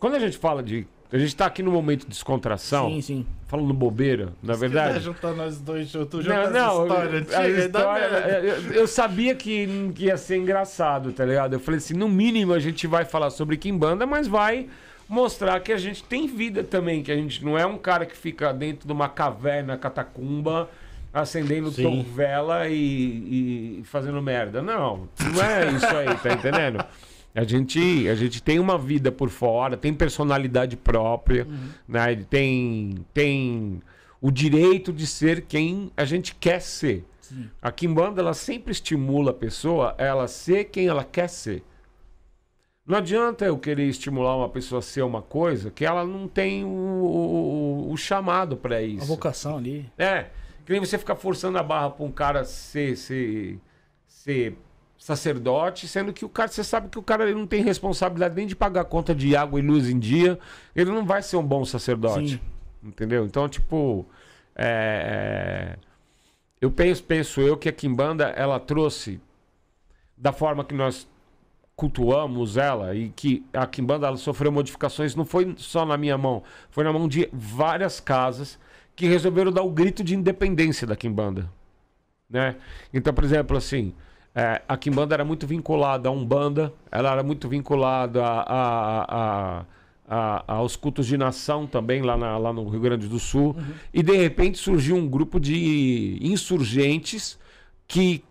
Quando a gente fala de. A gente tá aqui no momento de descontração. Sim, sim. Falando bobeira, na Se verdade. Se tá juntar nós dois juntos, juntar não, não, tá história, tira, história é, eu, eu, sabia que, que ia ser engraçado, tá ligado? Eu falei assim, no mínimo a gente vai falar sobre Kimbanda, mas vai mostrar que a gente tem vida também, que a gente não é um cara que fica dentro de uma caverna catacumba acendendo Sim. vela e, e fazendo merda. Não, não é isso aí, tá entendendo? A gente, a gente tem uma vida por fora, tem personalidade própria, uhum. né? tem, tem o direito de ser quem a gente quer ser. Sim. A Kimbanda ela sempre estimula a pessoa a ela ser quem ela quer ser. Não adianta eu querer estimular uma pessoa a ser uma coisa que ela não tem o, o, o chamado para isso. A vocação ali. É. Que nem você ficar forçando a barra para um cara ser, ser, ser sacerdote, sendo que o cara, você sabe que o cara ele não tem responsabilidade nem de pagar conta de água e luz em dia, ele não vai ser um bom sacerdote. Sim. Entendeu? Então, tipo, é... é eu penso, penso eu que a Kimbanda ela trouxe da forma que nós cultuamos ela e que a Kimbanda ela sofreu modificações, não foi só na minha mão, foi na mão de várias casas que resolveram dar o grito de independência da Kimbanda, né? Então, por exemplo, assim, é, a Kimbanda era muito vinculada a Umbanda, ela era muito vinculada a, a, a, aos cultos de nação também, lá, na, lá no Rio Grande do Sul. Uhum. E de repente surgiu um grupo de insurgentes que,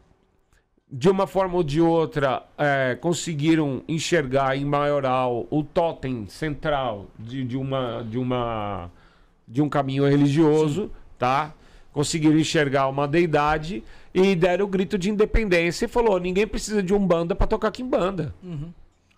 de uma forma ou de outra, é, conseguiram enxergar em maioral o totem central de, de, uma, de, uma, de um caminho religioso, Sim. tá? conseguiram enxergar uma deidade e deram o grito de independência e falou: ninguém precisa de um banda para tocar quimbanda. Uhum.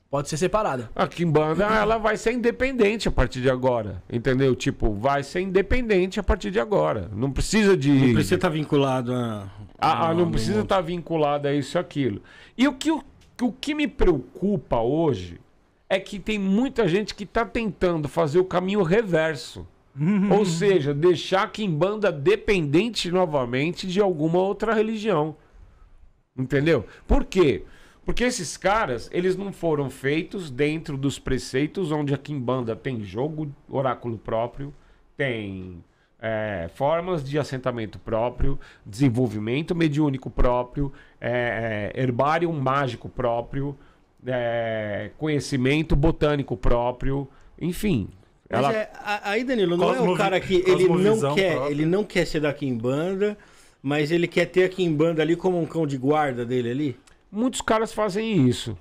Pode ser separada. A quimbanda banda ela vai ser independente a partir de agora, entendeu? Tipo, vai ser independente a partir de agora. Não precisa de. Não precisa estar tá vinculado a. a, a não precisa estar tá vinculado a isso aquilo. E o que, o, o que me preocupa hoje é que tem muita gente que está tentando fazer o caminho reverso. Ou seja, deixar a Quimbanda dependente novamente de alguma outra religião. Entendeu? Por quê? Porque esses caras, eles não foram feitos dentro dos preceitos onde a Quimbanda tem jogo, oráculo próprio, tem é, formas de assentamento próprio, desenvolvimento mediúnico próprio, é, é herbário mágico próprio, é, conhecimento botânico próprio, enfim, ela... É, aí, Danilo, não é o cara que ele não quer, ele não quer ser da Kimbanda, mas ele quer ter a Kimbanda ali como um cão de guarda dele ali? Muitos caras fazem isso.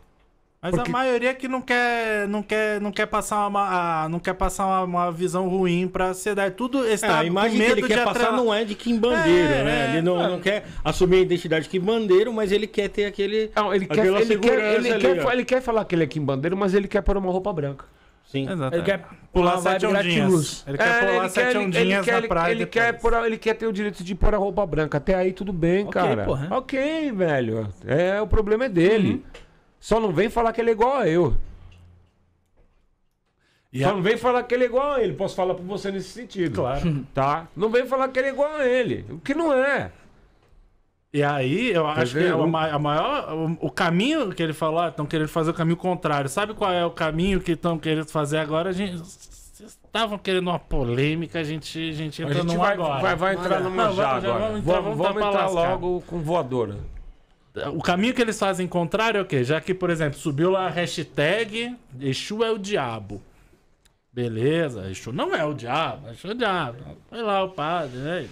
Mas Porque... a maioria é que não quer, não quer, não quer passar uma, não quer passar uma, uma visão ruim para daí Tudo é, está é, a imagem que ele quer passar não é de Kim Bandeira, é, né? Ele não, é. não quer assumir a identidade de Kim Bandeiro, mas ele quer ter aquele não, ele quer, ele quer, ele, ali, quer, ele quer falar que ele é Kim Bandeiro, mas ele quer pôr uma roupa branca. Sim. Exato, ele quer é. pular sete ondinhas. Ele quer é, pular sete ondinhas na praia. Ele quer, ele quer ter o direito de pôr a roupa branca. Até aí tudo bem, okay, cara. Porra. Ok, velho. É, o problema é dele. Uhum. Só não vem falar que ele é igual a eu. Só não vem falar que ele é igual a ele. Posso falar pra você nesse sentido. Claro. tá? Não vem falar que ele é igual a ele. O que não é. E aí, eu Quer acho ver? que é o, a maior. O, o caminho que ele falou, estão ah, querendo fazer o caminho contrário. Sabe qual é o caminho que estão querendo fazer agora? A gente. Estavam querendo uma polêmica, a gente, a gente entra a gente vai, agora. Vai, vai entrar numa não, já agora. Vamos entrar, vamos, vamos entrar logo com voadora. O caminho que eles fazem contrário é o quê? Já que, por exemplo, subiu lá a hashtag Exu é o diabo. Beleza, Exu não é o diabo, Exu é o diabo. Foi lá o padre, né?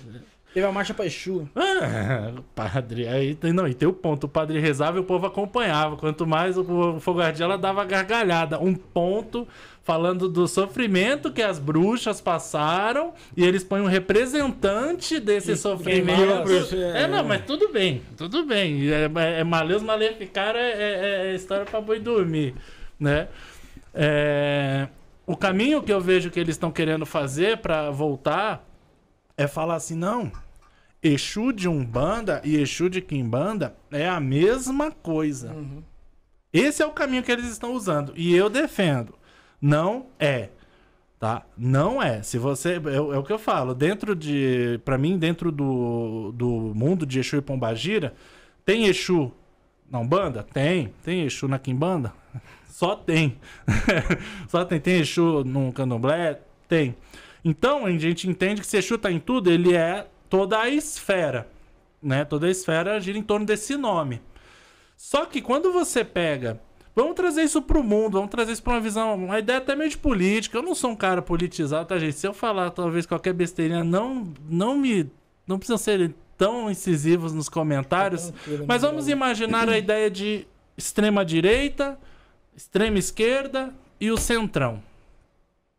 Teve a marcha pra Exu. Ah, padre. Aí, não, e tem o ponto. O padre rezava e o povo acompanhava. Quanto mais o, o ela dava gargalhada. Um ponto falando do sofrimento que as bruxas passaram. E eles põem um representante desse sofrimento. é, é, não, mas tudo bem. Tudo bem. É, é, é Maleus Maleficar é, é- é história pra boi dormir, né? É, o caminho que eu vejo que eles estão querendo fazer pra voltar é falar assim, não, Exu de Umbanda e Exu de Quimbanda é a mesma coisa. Uhum. Esse é o caminho que eles estão usando. E eu defendo. Não é. Tá? Não é. Se você. É, é o que eu falo. Dentro de. para mim, dentro do, do mundo de Exu e Pombagira, tem Exu na Umbanda? Tem. Tem Exu na Quimbanda? Só tem. Só tem. Tem Exu no Candomblé? Tem. Então a gente entende que se chuta em tudo, ele é toda a esfera. Né? Toda a esfera gira em torno desse nome. Só que quando você pega. Vamos trazer isso para o mundo, vamos trazer isso para uma visão, uma ideia até meio de política. Eu não sou um cara politizado, tá, gente? Se eu falar talvez qualquer besteirinha, não, não me. Não precisam ser tão incisivos nos comentários. Mas vamos imaginar a ideia de extrema direita, extrema esquerda e o centrão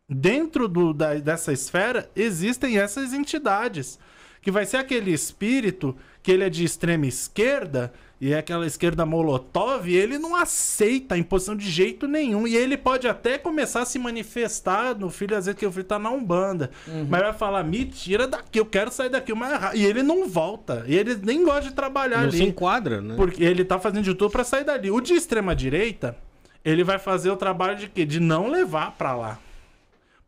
dentro do, da, dessa esfera existem essas entidades. Que vai ser aquele espírito que ele é de extrema esquerda, e é aquela esquerda molotov, e ele não aceita a imposição de jeito nenhum. E ele pode até começar a se manifestar no filho, às vezes que o filho tá na Umbanda. Uhum. Mas vai falar, me tira daqui, eu quero sair daqui. Mas... E ele não volta. E ele nem gosta de trabalhar não ali. se enquadra, né? Porque ele tá fazendo de tudo para sair dali. O de extrema direita, ele vai fazer o trabalho de quê? De não levar para lá.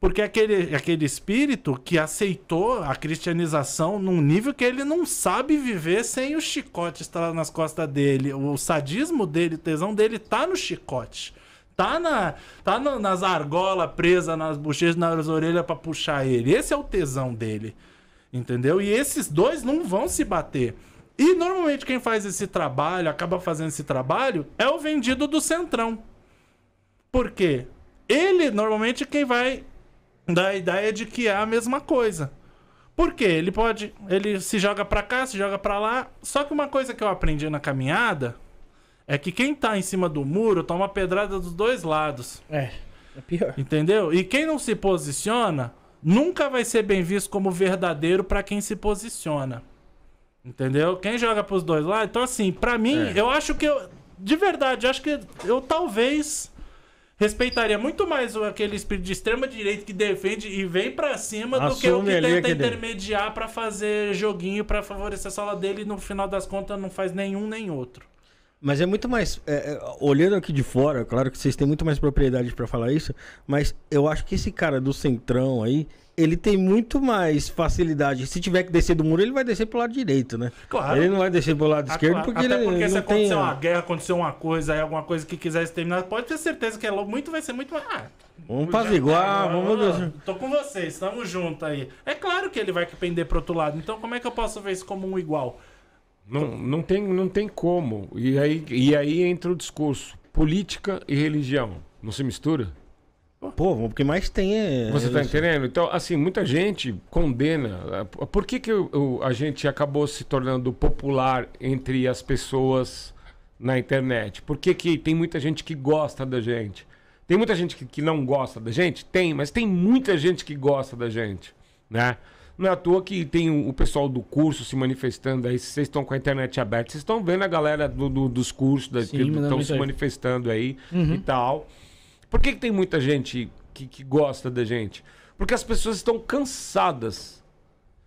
Porque é aquele, aquele espírito que aceitou a cristianização num nível que ele não sabe viver sem o chicote estar nas costas dele. O sadismo dele, o tesão dele tá no chicote. Tá, na, tá no, nas argolas presas, nas bochechas, nas orelhas para puxar ele. Esse é o tesão dele. Entendeu? E esses dois não vão se bater. E normalmente quem faz esse trabalho, acaba fazendo esse trabalho, é o vendido do centrão. Por quê? Ele, normalmente, quem vai da ideia de que é a mesma coisa. Por quê? Ele pode. Ele se joga pra cá, se joga pra lá. Só que uma coisa que eu aprendi na caminhada é que quem tá em cima do muro toma pedrada dos dois lados. É. É pior. Entendeu? E quem não se posiciona nunca vai ser bem visto como verdadeiro para quem se posiciona. Entendeu? Quem joga pros dois lados. Então, assim, para mim, é. eu acho que eu. De verdade, acho que eu talvez respeitaria muito mais aquele espírito de extrema direita que defende e vem para cima Assume do que o que tenta intermediar para fazer joguinho para favorecer a sala dele e no final das contas não faz nenhum nem outro. Mas é muito mais. É, é, olhando aqui de fora, claro que vocês têm muito mais propriedade para falar isso, mas eu acho que esse cara do centrão aí, ele tem muito mais facilidade. Se tiver que descer do muro, ele vai descer pro lado direito, né? Claro. Ele não vai descer pro lado ah, esquerdo claro. porque Até ele, porque ele se não acontecer tem... uma guerra, acontecer uma coisa, aí alguma coisa que quiser exterminar, pode ter certeza que é muito, vai ser muito mais. Ah, vamos fazer igual, tá, vamos. vamos... Tô com vocês, estamos juntos aí. É claro que ele vai pender pro outro lado, então como é que eu posso ver isso como um igual? Não, não, tem, não tem como. E aí, e aí entra o discurso: política e religião. Não se mistura? Pô, o que mais tem é. Você está entendendo? Então, assim, muita gente condena. Por que, que eu, eu, a gente acabou se tornando popular entre as pessoas na internet? Por que, que tem muita gente que gosta da gente? Tem muita gente que, que não gosta da gente? Tem, mas tem muita gente que gosta da gente, né? Não é à toa que tem o pessoal do curso se manifestando aí. Vocês estão com a internet aberta, vocês estão vendo a galera do, do dos cursos da, que estão se manifestando aí uhum. e tal. Por que, que tem muita gente que, que gosta da gente? Porque as pessoas estão cansadas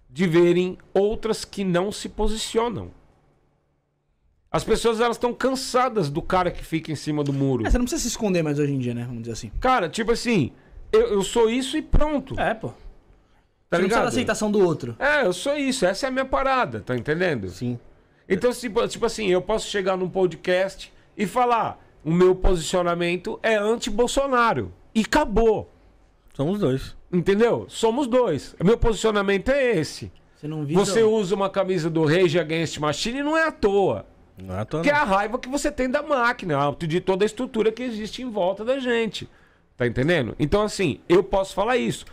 de verem outras que não se posicionam. As pessoas elas estão cansadas do cara que fica em cima do muro. É, você não precisa se esconder mais hoje em dia, né? Vamos dizer assim. Cara, tipo assim, eu, eu sou isso e pronto. É, pô tá ligado? Não da aceitação do outro. É, eu sou isso, essa é a minha parada, tá entendendo? Sim. Então, tipo, tipo assim, eu posso chegar num podcast e falar: o meu posicionamento é anti-Bolsonaro. E acabou. Somos dois. Entendeu? Somos dois. Meu posicionamento é esse. Você, não viu, você usa uma camisa do Rage Against Machine e não é à toa. Não é à toa. Que é a raiva que você tem da máquina, de toda a estrutura que existe em volta da gente. Tá entendendo? Então, assim, eu posso falar isso.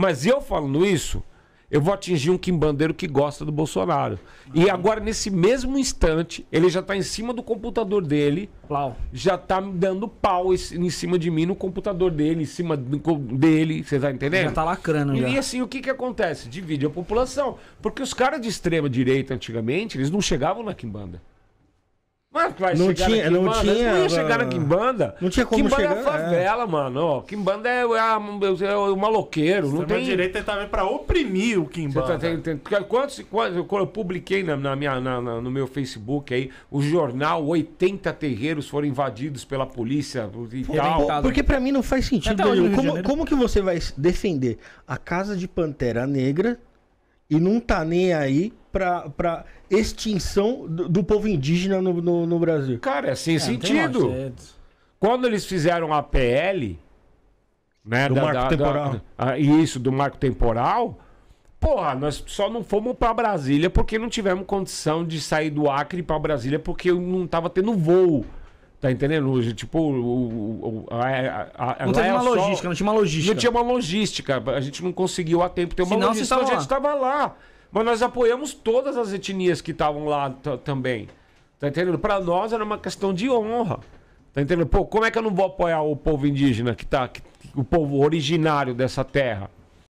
Mas eu falando isso, eu vou atingir um quimbandeiro que gosta do Bolsonaro. E uhum. agora, nesse mesmo instante, ele já está em cima do computador dele. Plau. Já está me dando pau em cima de mim, no computador dele, em cima dele. Você tá entendendo? Já está lacrando, e, já. E assim, o que que acontece? Divide a população. Porque os caras de extrema direita, antigamente, eles não chegavam na quimbanda. Mas vai não chegar tinha, na Quimbanda? Não tinha, não ia chegar na Quimbanda. Ah, não tinha como Quimbanda é chegar. Quimbanda é favela, é. mano. Ah, Quimbanda é, é, é o maloqueiro. Não tem direito também para oprimir o Quimbanda. Tá, tem, tem, quantos, quantos, eu publiquei na, na minha, na, na, no meu Facebook aí, o jornal 80 terreiros foram invadidos pela polícia e Pô, tal. Porque para mim não faz sentido. Tá como, como que você vai defender a casa de Pantera Negra e não tá nem aí pra, pra extinção do, do povo indígena no, no, no, Brasil. Cara, é sem é, sentido. Quando eles fizeram a PL, né? Do da, marco da, temporal. Da, a, isso, do marco temporal. Porra, nós só não fomos para Brasília porque não tivemos condição de sair do Acre para Brasília porque não tava tendo voo. Tá entendendo? tipo, o, o, a, a, não tinha uma só... logística, não tinha uma logística. Não tinha uma logística. A gente não conseguiu a tempo ter uma Senão, logística. A gente estava lá. Mas nós apoiamos todas as etnias que estavam lá também. Tá entendendo? Para nós era uma questão de honra. Tá entendendo? Pô, como é que eu não vou apoiar o povo indígena que tá. Que, o povo originário dessa terra?